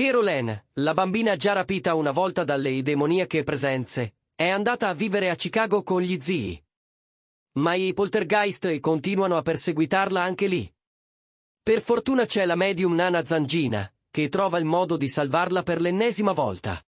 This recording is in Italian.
Caroline, la bambina già rapita una volta dalle demoniache presenze, è andata a vivere a Chicago con gli zii. Ma i poltergeist continuano a perseguitarla anche lì. Per fortuna c'è la medium Nana Zangina, che trova il modo di salvarla per l'ennesima volta.